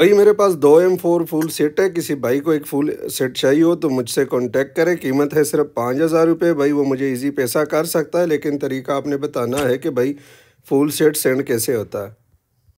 भाई मेरे पास दो एम फोर फुल सेट है किसी भाई को एक फुल सेट चाहिए हो तो मुझसे कांटेक्ट करें कीमत है सिर्फ पाँच हज़ार रुपये भाई वो मुझे इजी पैसा कर सकता है लेकिन तरीका आपने बताना है कि भाई फुल सेट सेंड कैसे होता है